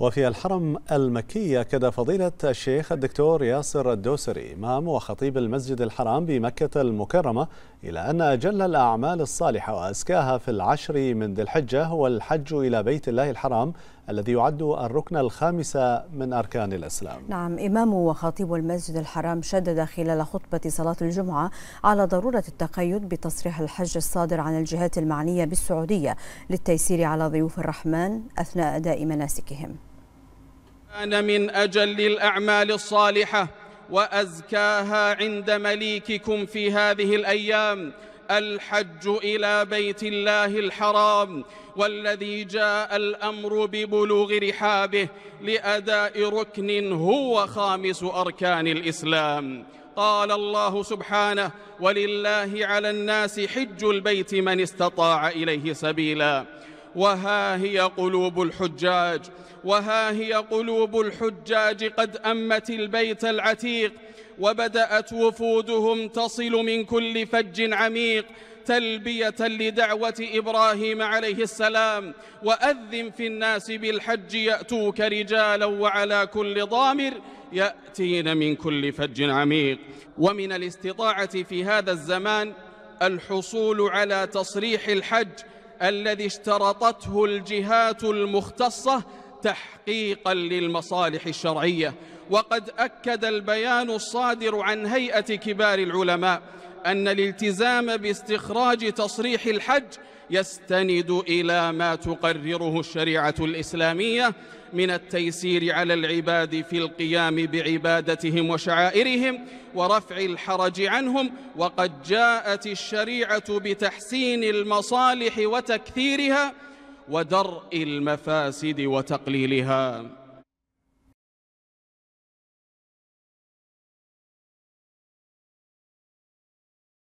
وفي الحرم المكي أكد فضيلة الشيخ الدكتور ياسر الدوسري إمام وخطيب المسجد الحرام بمكة المكرمة إلى أن أجل الأعمال الصالحة وأزكاها في العشر من ذي الحجة هو الحج إلى بيت الله الحرام الذي يعد الركن الخامس من أركان الإسلام نعم إمام وخطيب المسجد الحرام شدد خلال خطبة صلاة الجمعة على ضرورة التقيد بتصريح الحج الصادر عن الجهات المعنية بالسعودية للتيسير على ضيوف الرحمن أثناء أداء مناسكهم كان من اجل الاعمال الصالحه وازكاها عند مليككم في هذه الايام الحج الى بيت الله الحرام والذي جاء الامر ببلوغ رحابه لاداء ركن هو خامس اركان الاسلام قال الله سبحانه ولله على الناس حج البيت من استطاع اليه سبيلا وها هي قلوب الحجاج وها هي قلوب الحجاج قد أمت البيت العتيق وبدأت وفودهم تصل من كل فج عميق تلبية لدعوة إبراهيم عليه السلام وأذن في الناس بالحج يأتوك رجالا وعلى كل ضامر يأتين من كل فج عميق ومن الاستطاعة في هذا الزمان الحصول على تصريح الحج الذي اشترطته الجهات المختصة تحقيقا للمصالح الشرعية وقد أكد البيان الصادر عن هيئة كبار العلماء أن الالتزام باستخراج تصريح الحج يستند إلى ما تقرره الشريعة الإسلامية من التيسير على العباد في القيام بعبادتهم وشعائرهم ورفع الحرج عنهم وقد جاءت الشريعة بتحسين المصالح وتكثيرها ودرء المفاسد وتقليلها